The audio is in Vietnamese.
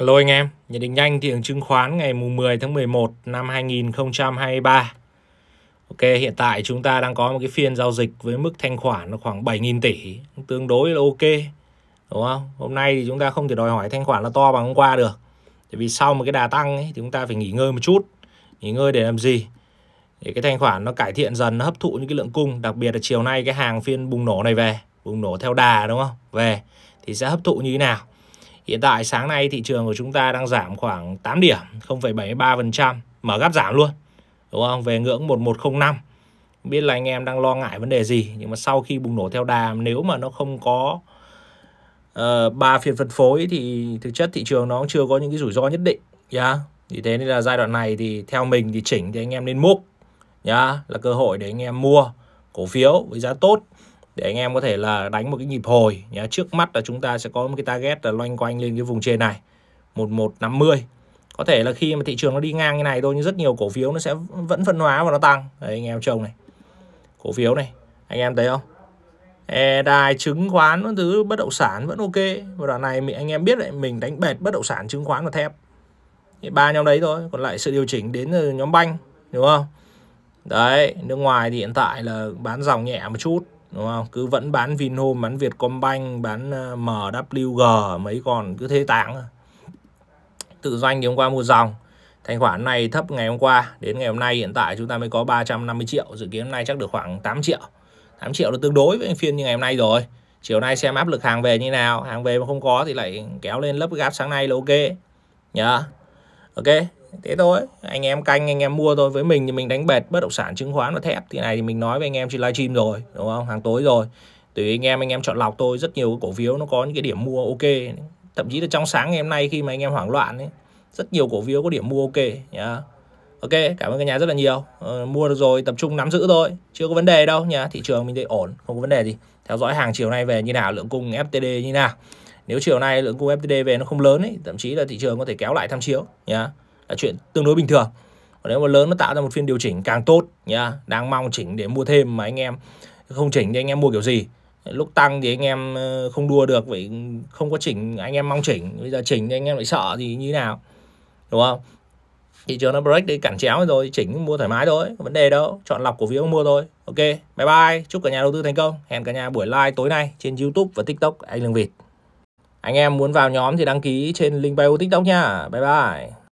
Hello anh em, nhận định nhanh thị trường chứng khoán ngày mùng 10 tháng 11 năm 2023. Ok, hiện tại chúng ta đang có một cái phiên giao dịch với mức thanh khoản là khoảng 7.000 tỷ, tương đối là ok. Đúng không? Hôm nay thì chúng ta không thể đòi hỏi thanh khoản là to bằng hôm qua được. Tại vì sau một cái đà tăng ấy, thì chúng ta phải nghỉ ngơi một chút. Nghỉ ngơi để làm gì? Để cái thanh khoản nó cải thiện dần, nó hấp thụ những cái lượng cung, đặc biệt là chiều nay cái hàng phiên bùng nổ này về, bùng nổ theo đà đúng không? Về thì sẽ hấp thụ như thế nào? Hiện tại sáng nay thị trường của chúng ta đang giảm khoảng 8 điểm, 0,73%, mở gáp giảm luôn. Đúng không? Về ngưỡng 1105. Biết là anh em đang lo ngại vấn đề gì, nhưng mà sau khi bùng nổ theo đà nếu mà nó không có uh, phiên phân phối thì thực chất thị trường nó cũng chưa có những cái rủi ro nhất định nhá. Yeah. Vì thế nên là giai đoạn này thì theo mình thì chỉnh thì anh em nên múc nhá, yeah. là cơ hội để anh em mua cổ phiếu với giá tốt để anh em có thể là đánh một cái nhịp hồi nhá. Trước mắt là chúng ta sẽ có một cái target là loanh quanh lên cái vùng trên này 1150 có thể là khi mà thị trường nó đi ngang như này thôi nhưng rất nhiều cổ phiếu nó sẽ vẫn phân hóa và nó tăng đấy anh em trông này cổ phiếu này anh em thấy không e, đài chứng khoán thứ bất động sản vẫn ok và đoạn này mình anh em biết đấy mình đánh bệt bất động sản chứng khoán và thép ba nhóm đấy thôi còn lại sự điều chỉnh đến ờ, nhóm banh đúng không đấy nước ngoài thì hiện tại là bán dòng nhẹ một chút đúng không cứ vẫn bán Vinhome bán Vietcombank bán ờ, MWG mấy còn cứ thế táng tự doanh ngày hôm qua mua dòng thanh khoản này thấp ngày hôm qua đến ngày hôm nay hiện tại chúng ta mới có 350 triệu dự kiến hôm nay chắc được khoảng 8 triệu 8 triệu là tương đối với phiên như ngày hôm nay rồi chiều nay xem áp lực hàng về như nào hàng về mà không có thì lại kéo lên lớp gáp sáng nay là ok nhá yeah. ok thế thôi anh em canh anh em mua thôi với mình thì mình đánh bệt bất động sản chứng khoán và thép thì này thì mình nói với anh em trên livestream rồi đúng không hàng tối rồi tùy anh em anh em chọn lọc tôi rất nhiều cổ phiếu nó có những cái điểm mua ok thậm chí là trong sáng ngày hôm nay khi mà anh em hoảng loạn ấy rất nhiều cổ phiếu có điểm mua ok nhá ok cảm ơn cả nhà rất là nhiều ờ, mua được rồi tập trung nắm giữ thôi chưa có vấn đề đâu nhá thị trường mình thấy ổn không có vấn đề gì theo dõi hàng chiều nay về như nào lượng cung FTD như nào nếu chiều nay lượng cung FTD về nó không lớn ấy thậm chí là thị trường có thể kéo lại tham chiếu nhá yeah là chuyện tương đối bình thường còn nếu mà lớn nó tạo ra một phiên điều chỉnh càng tốt nhá đang mong chỉnh để mua thêm mà anh em không chỉnh thì anh em mua kiểu gì lúc tăng thì anh em ờ, không đua được vậy không có chỉnh anh em mong chỉnh bây giờ chỉnh thì anh em lại sợ gì như thế nào đúng không thị trường nó break đi cản chéo rồi chỉnh mua thoải mái thôi vấn đề đâu chọn lọc cổ phiếu mua thôi ok bye bye chúc cả nhà đầu tư thành công hẹn cả nhà buổi live tối nay trên youtube và tiktok anh lương việt anh em muốn vào nhóm thì đăng ký trên link bio tiktok nha bye bye